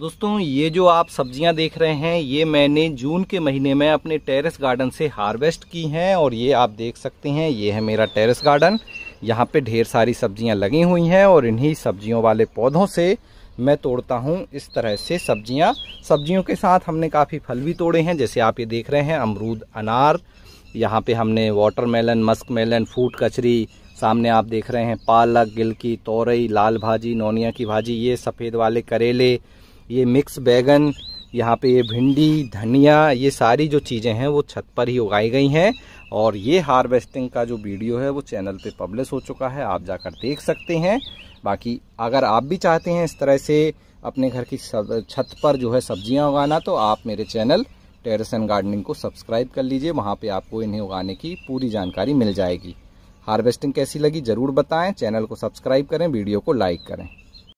दोस्तों ये जो आप सब्जियां देख रहे हैं ये मैंने जून के महीने में अपने टेरेस गार्डन से हार्वेस्ट की हैं और ये आप देख सकते हैं ये है मेरा टेरेस गार्डन यहाँ पे ढेर सारी सब्जियां लगी हुई हैं और इन्हीं सब्जियों वाले पौधों से मैं तोड़ता हूँ इस तरह से सब्जियाँ सब्जियों के साथ हमने काफ़ी फल भी तोड़े हैं जैसे आप ये देख रहे हैं अमरूद अनार यहाँ पर हमने वाटर मस्क मेलन फूट कचरी सामने आप देख रहे हैं पालक गिलकी तोरई लाल भाजी नोनिया की भाजी ये सफ़ेद वाले करेले ये मिक्स बैगन यहाँ पे ये भिंडी धनिया ये सारी जो चीज़ें हैं वो छत पर ही उगाई गई हैं और ये हार्वेस्टिंग का जो वीडियो है वो चैनल पे पब्लिश हो चुका है आप जाकर देख सकते हैं बाकी अगर आप भी चाहते हैं इस तरह से अपने घर की छत पर जो है सब्जियाँ उगाना तो आप मेरे चैनल टेरेस एंड गार्डनिंग को सब्सक्राइब कर लीजिए वहाँ पर आपको इन्हें उगाने की पूरी जानकारी मिल जाएगी हार्वेस्टिंग कैसी लगी ज़रूर बताएँ चैनल को सब्सक्राइब करें वीडियो को लाइक करें